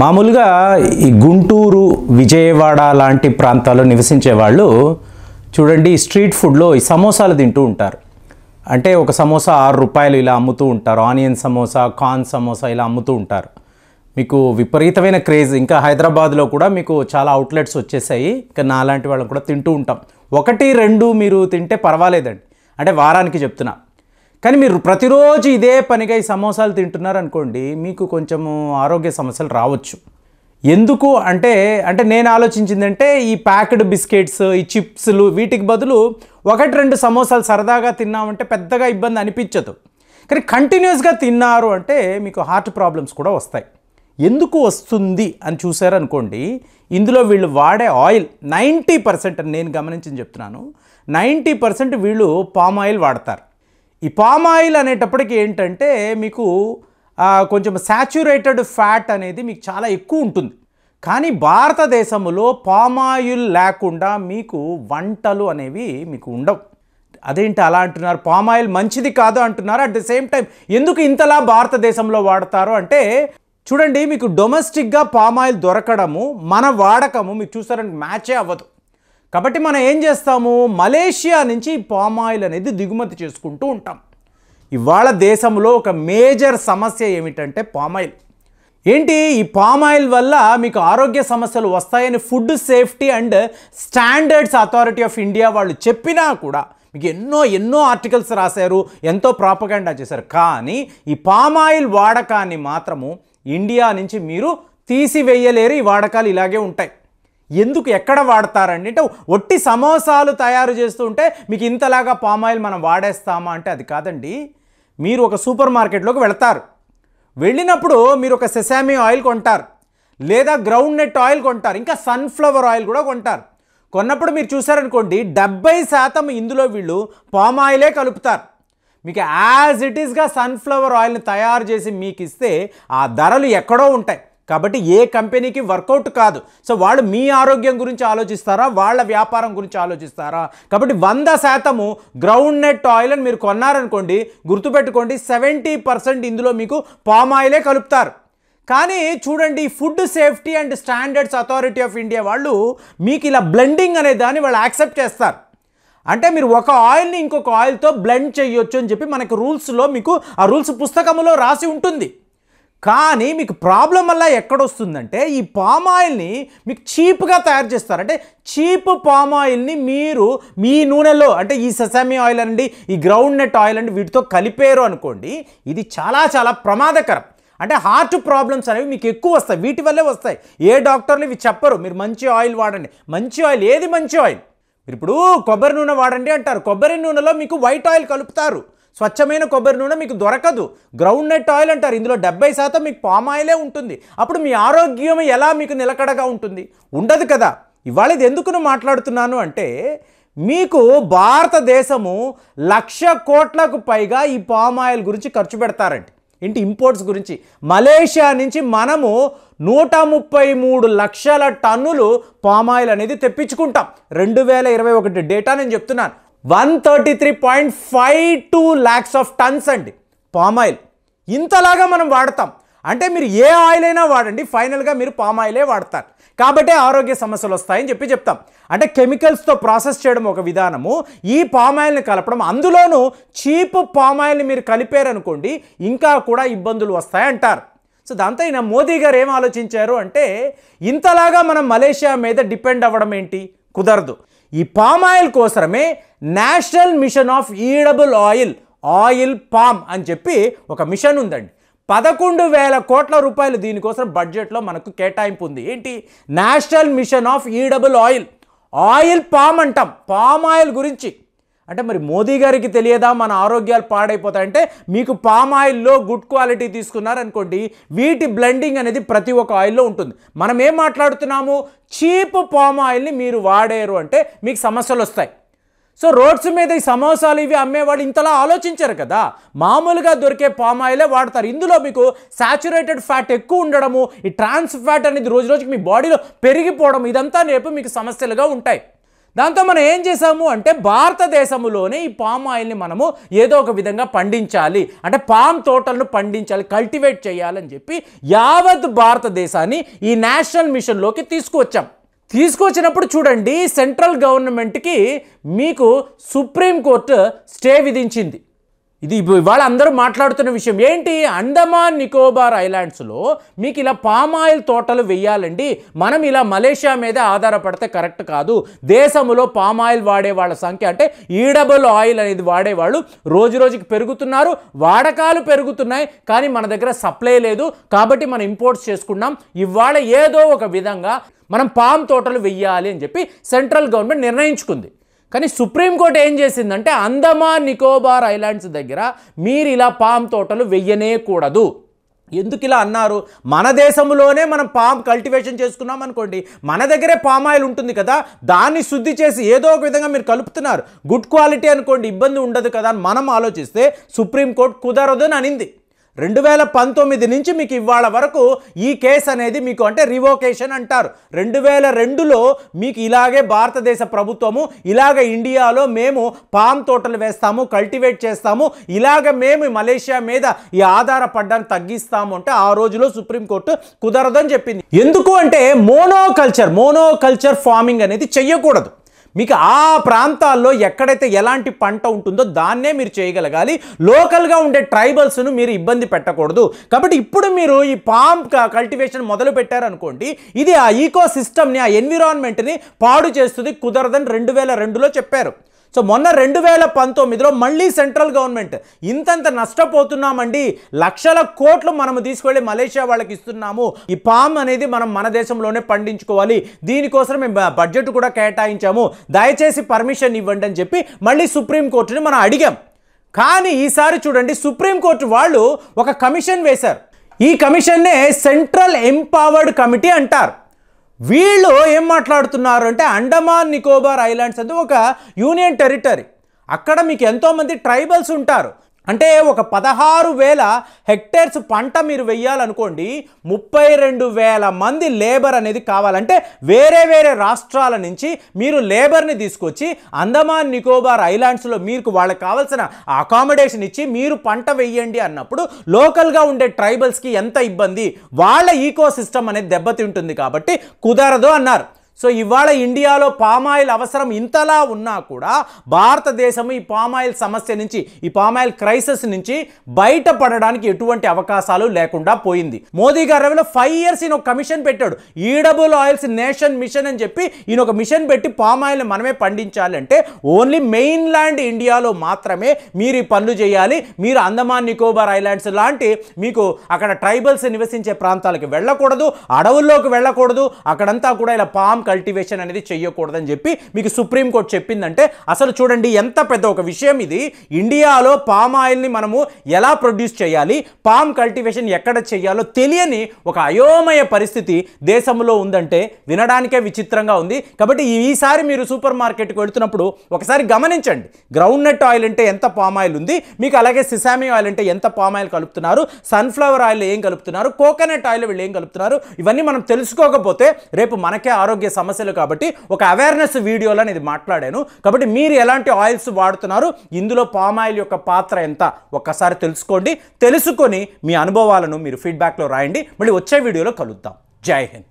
మామూలుగా ఈ గుంటూరు విజయవాడ లాంటి ప్రాంతాల్లో నివసించే వాళ్ళు చూడండి స్ట్రీట్ ఫుడ్లో ఈ సమోసాలు తింటూ ఉంటారు అంటే ఒక సమోసా ఆరు రూపాయలు ఇలా అమ్ముతూ ఉంటారు ఆనియన్ సమోసా కార్న్ సమోసా ఇలా అమ్ముతూ ఉంటారు మీకు విపరీతమైన క్రేజ్ ఇంకా హైదరాబాద్లో కూడా మీకు చాలా అవుట్లెట్స్ వచ్చేసాయి ఇంకా నా లాంటి వాళ్ళని కూడా తింటూ ఉంటాం ఒకటి రెండు మీరు తింటే పర్వాలేదండి అంటే వారానికి చెప్తున్నా కానీ మీరు ప్రతిరోజు ఇదే పనిగా ఈ సమోసాలు తింటున్నారనుకోండి మీకు కొంచెము ఆరోగ్య సమస్యలు రావచ్చు ఎందుకు అంటే అంటే నేను ఆలోచించిందంటే ఈ ప్యాక్డ్ బిస్కెట్స్ ఈ చిప్స్లు వీటికి బదులు ఒకటి రెండు సమోసాలు సరదాగా తిన్నామంటే పెద్దగా ఇబ్బంది అనిపించదు కానీ కంటిన్యూస్గా తిన్నారు అంటే మీకు హార్ట్ ప్రాబ్లమ్స్ కూడా వస్తాయి ఎందుకు వస్తుంది అని చూసారనుకోండి ఇందులో వీళ్ళు వాడే ఆయిల్ నైంటీ పర్సెంట్ నేను గమనించి చెప్తున్నాను నైంటీ పర్సెంట్ వీళ్ళు పామ్ ఆయిల్ వాడతారు ఈ పామ్ ఆయిల్ అనేటప్పటికి ఏంటంటే మీకు కొంచెం శాచ్యురేటెడ్ ఫ్యాట్ అనేది మీకు చాలా ఎక్కువ ఉంటుంది కానీ భారతదేశంలో పామ్ ఆయిల్ లేకుండా మీకు వంటలు అనేవి మీకు ఉండవు అదేంటి అలా అంటున్నారు పామ్ ఆయిల్ మంచిది కాదు అంటున్నారు అట్ ద సేమ్ టైం ఎందుకు ఇంతలా భారతదేశంలో వాడతారు అంటే చూడండి మీకు డొమెస్టిక్గా పామ్ ఆయిల్ దొరకడము మన వాడకము మీకు చూసారంటే మ్యాచే అవ్వదు కాబట్టి మనం ఏం చేస్తాము మలేషియా నుంచి పామ్ ఆయిల్ అనేది దిగుమతి చేసుకుంటూ ఉంటాం ఇవాళ దేశంలో ఒక మేజర్ సమస్య ఏమిటంటే పామ్ ఆయిల్ ఏంటి ఈ పామ్ ఆయిల్ వల్ల మీకు ఆరోగ్య సమస్యలు వస్తాయని Food Safety and Standards Authority of India వాళ్ళు చెప్పినా కూడా మీకు ఎన్నో ఎన్నో ఆర్టికల్స్ రాశారు ఎంతో ప్రాపగండా చేశారు కానీ ఈ పామ్ ఆయిల్ వాడకాన్ని మాత్రము ఇండియా నుంచి మీరు తీసివేయలేరు ఈ వాడకాలు ఇలాగే ఉంటాయి ఎందుకు ఎక్కడ వాడతారండి అంటే ఒట్టి సమోసాలు తయారు చేస్తూ ఉంటే మీకు ఇంతలాగా పామ్ ఆయిల్ మనం వాడేస్తామా అంటే అది కాదండి మీరు ఒక సూపర్ మార్కెట్లోకి వెళతారు వెళ్ళినప్పుడు మీరు ఒక సెసామి ఆయిల్ కొంటారు లేదా గ్రౌండ్ నెట్ ఆయిల్ కొంటారు ఇంకా సన్ఫ్లవర్ ఆయిల్ కూడా కొంటారు కొన్నప్పుడు మీరు చూసారనుకోండి డెబ్బై శాతం ఇందులో వీళ్ళు పామ్ ఆయిలే కలుపుతారు మీకు యాజ్ ఇట్ ఈస్గా సన్ఫ్లవర్ ఆయిల్ని తయారు చేసి మీకు ఇస్తే ఆ ధరలు ఎక్కడో ఉంటాయి కాబట్టి ఏ కంపెనీకి వర్కౌట్ కాదు సో వాళ్ళు మీ ఆరోగ్యం గురించి ఆలోచిస్తారా వాళ్ళ వ్యాపారం గురించి ఆలోచిస్తారా కాబట్టి వంద శాతము గ్రౌండ్ నెట్ ఆయిల్ అని మీరు కొన్నారనుకోండి గుర్తుపెట్టుకోండి సెవెంటీ పర్సెంట్ ఇందులో మీకు పామ్ ఆయిలే కలుపుతారు కానీ చూడండి Food Safety and Standards Authority of India వాళ్ళు మీకు ఇలా బ్లెండింగ్ అనే దాన్ని వాళ్ళు యాక్సెప్ట్ చేస్తారు అంటే మీరు ఒక ఆయిల్ని ఇంకొక ఆయిల్తో బ్లెండ్ చేయొచ్చు అని చెప్పి మనకు రూల్స్లో మీకు ఆ రూల్స్ పుస్తకంలో రాసి ఉంటుంది కానీ మీకు ప్రాబ్లం వల్ల ఎక్కడొస్తుందంటే ఈ పామ్ ఆయిల్ని మీకు చీప్గా తయారు చేస్తారు అంటే చీప్ పామ్ ఆయిల్ని మీరు మీ నూనెలో అంటే ఈ సెసామి ఆయిల్ అండి ఈ గ్రౌండ్ నెట్ ఆయిల్ అండి వీటితో కలిపేరు అనుకోండి ఇది చాలా చాలా ప్రమాదకరం అంటే హార్ట్ ప్రాబ్లమ్స్ అనేవి మీకు ఎక్కువ వస్తాయి వీటి వల్లే వస్తాయి ఏ డాక్టర్లు ఇవి చెప్పరు మీరు మంచి ఆయిల్ వాడండి మంచి ఆయిల్ ఏది మంచి ఆయిల్ మీరు ఇప్పుడు కొబ్బరి నూనె వాడండి అంటారు కొబ్బరి నూనెలో మీకు వైట్ ఆయిల్ కలుపుతారు స్వచ్ఛమైన కొబ్బరి నూనె మీకు దొరకదు గ్రౌండ్ నెట్ ఆయిల్ అంటారు ఇందులో డెబ్బై శాతం మీకు పామ్ ఆయిలే ఉంటుంది అప్పుడు మీ ఆరోగ్యం ఎలా మీకు నిలకడగా ఉంటుంది ఉండదు కదా ఇవాళ ఇది ఎందుకు మాట్లాడుతున్నాను అంటే మీకు భారతదేశము లక్ష కోట్లకు పైగా ఈ పామ్ ఆయిల్ గురించి ఖర్చు పెడతారండి ఏంటి ఇంపోర్ట్స్ గురించి మలేషియా నుంచి మనము నూట ముప్పై మూడు లక్షల టన్నులు పామాయిల్ అనేది తెప్పించుకుంటాం రెండు వేల ఇరవై ఒకటి డేటా నేను చెప్తున్నాను one thirty three point five two lakhs of tons అండి పామ్ ఆయిల్ ఇంతలాగా మనం వాడతాం అంటే మీరు ఏ ఆయిల్ అయినా వాడండి ఫైనల్గా మీరు పామ్ ఆయిలే వాడతారు కాబట్టి ఆరోగ్య సమస్యలు వస్తాయని చెప్పి చెప్తాం అంటే కెమికల్స్తో ప్రాసెస్ చేయడం ఒక విధానము ఈ పామ్ ఆయిల్ని కలపడం అందులోనూ చీప్ పామ్ ఆయిల్ని మీరు కలిపారనుకోండి ఇంకా కూడా ఇబ్బందులు వస్తాయంటారు సో దాంతో ఈయన మోదీ గారు ఏం ఆలోచించారు అంటే ఇంతలాగా మనం మలేషియా మీద డిపెండ్ అవ్వడం ఏంటి కుదరదు ఈ పామ్ ఆయిల్ కోసమే National Mission of Edible Oil oil palm అని చెప్పి ఒక మిషన్ ఉందండి పదకొండు వేల కోట్ల రూపాయలు దీనికోసం బడ్జెట్లో మనకు కేటాయింపు ఉంది ఏంటి National Mission of Edible Oil oil palm అంటాం పామ్ ఆయిల్ గురించి అంటే మరి మోదీ గారికి తెలియదా మన ఆరోగ్యాలు పాడైపోతాయంటే మీకు పామ్ ఆయిల్లో గుడ్ క్వాలిటీ తీసుకున్నారనుకోండి వీటి బ్లెండింగ్ అనేది ప్రతి ఒక్క ఆయిల్లో ఉంటుంది మనం ఏం మాట్లాడుతున్నాము చీప్ పామ్ ఆయిల్ని మీరు వాడారు అంటే మీకు సమస్యలు వస్తాయి సో రోడ్స్ మీద ఈ సమోసాలు ఇవి అమ్మేవాడు ఇంతలా ఆలోచించారు కదా మామూలుగా దొరికే పామాయిలే వాడతారు ఇందులో మీకు సాచురేటెడ్ ఫ్యాట్ ఎక్కువ ఉండడము ఈ ట్రాన్స్ ఫ్యాట్ అనేది రోజు రోజుకి మీ బాడీలో పెరిగిపోవడం ఇదంతా రేపు మీకు సమస్యలుగా ఉంటాయి దాంతో మనం ఏం చేసాము అంటే భారతదేశంలోనే ఈ పామ్ ఆయిల్ని మనము ఏదో ఒక విధంగా పండించాలి అంటే పామ్ తోటలను పండించాలి కల్టివేట్ చేయాలని చెప్పి యావత్ భారతదేశాన్ని ఈ నేషనల్ మిషన్లోకి తీసుకువచ్చాం తీసుకొచ్చినప్పుడు చూడండి సెంట్రల్ గవర్నమెంట్కి మీకు సుప్రీంకోర్టు స్టే విధించింది ఇది ఇవాళ అందరూ మాట్లాడుతున్న విషయం ఏంటి అండమాన్ నికోబార్ ఐలాండ్స్లో మీకు ఇలా పామ్ ఆయిల్ తోటలు వెయ్యాలండి మనం ఇలా మలేషియా మీద ఆధారపడితే కరెక్ట్ కాదు దేశంలో పామ్ ఆయిల్ వాడే వాళ్ళ సంఖ్య అంటే ఈడబుల్ ఆయిల్ అనేది వాడేవాళ్ళు రోజు రోజుకి పెరుగుతున్నారు వాడకాలు పెరుగుతున్నాయి కానీ మన దగ్గర సప్లై లేదు కాబట్టి మనం ఇంపోర్ట్స్ చేసుకున్నాం ఇవాళ ఏదో ఒక విధంగా మనం పామ్ తోటలు వెయ్యాలి అని చెప్పి సెంట్రల్ గవర్నమెంట్ నిర్ణయించుకుంది కానీ సుప్రీంకోర్టు ఏం చేసిందంటే అందమాన్ నికోబార్ ఐలాండ్స్ దగ్గర మీరు ఇలా పామ్ తోటలు వెయ్యనే కూడదు ఎందుకు ఇలా అన్నారు మన దేశంలోనే మనం పామ్ కల్టివేషన్ చేసుకున్నాం అనుకోండి మన దగ్గరే పామ్ ఆయిల్ ఉంటుంది కదా దాన్ని శుద్ధి చేసి ఏదో ఒక విధంగా మీరు కలుపుతున్నారు గుడ్ క్వాలిటీ అనుకోండి ఇబ్బంది ఉండదు కదా అని మనం ఆలోచిస్తే సుప్రీంకోర్టు కుదరదు అని అనింది రెండు వేల పంతొమ్మిది నుంచి మీకు ఇవాళ వరకు ఈ కేసు అనేది మీకు అంటే రివోకేషన్ అంటారు రెండు వేల రెండులో మీకు ఇలాగే భారతదేశ ప్రభుత్వము ఇలాగ ఇండియాలో మేము పామ్ తోటలు వేస్తాము కల్టివేట్ చేస్తాము ఇలాగ మేము మలేషియా మీద ఈ ఆధారపడ్డాన్ని తగ్గిస్తాము అంటే ఆ రోజులో సుప్రీంకోర్టు కుదరదని చెప్పింది ఎందుకు అంటే మోనోకల్చర్ మోనోకల్చర్ ఫార్మింగ్ అనేది చెయ్యకూడదు మీకు ఆ ప్రాంతాల్లో ఎక్కడైతే ఎలాంటి పంట ఉంటుందో దాన్నే మీరు చేయగలగాలి లోకల్గా ఉండే ట్రైబల్స్ను మీరు ఇబ్బంది పెట్టకూడదు కాబట్టి ఇప్పుడు మీరు ఈ పామ్ కల్టివేషన్ మొదలు పెట్టారనుకోండి ఇది ఆ ఈకో సిస్టమ్ని ఆ ఎన్విరాన్మెంట్ని పాడు చేస్తుంది కుదరదని రెండు వేల రెండులో చెప్పారు సో మొన్న రెండు వేల పంతొమ్మిదిలో మళ్ళీ సెంట్రల్ గవర్నమెంట్ ఇంతంత నష్టపోతున్నామండి లక్షల కోట్లు మనము తీసుకువెళ్ళి మలేషియా వాళ్ళకి ఇస్తున్నాము ఈ పామ్ అనేది మనం మన దేశంలోనే పండించుకోవాలి దీనికోసం మేము బడ్జెట్ కూడా కేటాయించాము దయచేసి పర్మిషన్ ఇవ్వండి అని చెప్పి మళ్ళీ సుప్రీంకోర్టుని మనం అడిగాం కానీ ఈసారి చూడండి సుప్రీంకోర్టు వాళ్ళు ఒక కమిషన్ వేశారు ఈ కమిషన్నే సెంట్రల్ ఎంపవర్డ్ కమిటీ అంటారు వీళ్ళు ఏం మాట్లాడుతున్నారు అంటే అండమాన్ నికోబార్ ఐలాండ్స్ అది ఒక యూనియన్ టెరిటరీ అక్కడ మీకు ఎంతోమంది ట్రైబల్స్ ఉంటారు అంటే ఒక పదహారు వేల హెక్టేర్స్ పంట మీరు వెయ్యాలనుకోండి ముప్పై రెండు వేల మంది లేబర్ అనేది కావాలంటే వేరే వేరే రాష్ట్రాల నుంచి మీరు లేబర్ని తీసుకొచ్చి అందమాన్ నికోబార్ ఐలాండ్స్లో మీకు వాళ్ళకి కావాల్సిన అకామిడేషన్ ఇచ్చి మీరు పంట వెయ్యండి అన్నప్పుడు లోకల్గా ఉండే ట్రైబల్స్కి ఎంత ఇబ్బంది వాళ్ళ ఈకో అనేది దెబ్బతింటుంది కాబట్టి కుదరదు అన్నారు సో ఇవాళ ఇండియాలో పామాయిల్ అవసరం ఇంతలా ఉన్నా కూడా భారతదేశం ఈ పామాయిల్ సమస్య నుంచి ఈ పామాయిల్ క్రైసిస్ నుంచి బయటపడడానికి ఎటువంటి అవకాశాలు లేకుండా పోయింది మోదీ గారు రవిలో ఫైవ్ ఇయర్స్ ఈయన ఒక కమిషన్ పెట్టాడు ఈడబుల్ ఆయిల్స్ నేషన్ మిషన్ అని చెప్పి ఈయన ఒక మిషన్ పెట్టి పామాయిల్ని మనమే పండించాలంటే ఓన్లీ మెయిన్ ల్యాండ్ ఇండియాలో మాత్రమే మీరు ఈ పనులు చేయాలి మీరు అందమాన్ నికోబార్ ఐలాండ్స్ లాంటి మీకు అక్కడ ట్రైబల్స్ నివసించే ప్రాంతాలకు వెళ్ళకూడదు అడవుల్లోకి వెళ్ళకూడదు అక్కడంతా కూడా ఇలా పామ్ కల్టివేషన్ అనేది చేయకూడదని చెప్పి మీకు సుప్రీంకోర్టు చెప్పిందంటే అసలు చూడండి ఎంత పెద్ద ఒక విషయం ఇది ఇండియాలో పామ్ ఆయిల్ని మనము ఎలా ప్రొడ్యూస్ చేయాలి పామ్ కల్టివేషన్ ఎక్కడ చేయాలో తెలియని ఒక అయోమయ పరిస్థితి దేశంలో ఉందంటే వినడానికే విచిత్రంగా ఉంది కాబట్టి ఈసారి మీరు సూపర్ మార్కెట్కి వెళుతున్నప్పుడు ఒకసారి గమనించండి గ్రౌండ్ నట్ ఆయిల్ అంటే ఎంత పామ్ ఆయిల్ ఉంది మీకు అలాగే సిసామి ఆయిల్ అంటే ఎంత పామ్ ఆయిల్ కలుపుతున్నారు సన్ఫ్లవర్ ఆయిల్ ఏం కలుపుతున్నారు కోకోనట్ ఆయిల్ వీళ్ళు ఏం కలుపుతున్నారు ఇవన్నీ మనం తెలుసుకోకపోతే రేపు మనకే ఆరోగ్య సమస్యలు కాబట్టి ఒక అవేర్నెస్ వీడియోలో నేను మాట్లాడాను కాబట్టి మీరు ఎలాంటి ఆయిల్స్ వాడుతున్నారు ఇందులో పామ్ ఆయిల్ యొక్క పాత్ర ఎంత ఒక్కసారి తెలుసుకోండి తెలుసుకొని మీ అనుభవాలను మీరు ఫీడ్బ్యాక్లో రాయండి మళ్ళీ వచ్చే వీడియోలో కలుద్దాం జై హింద్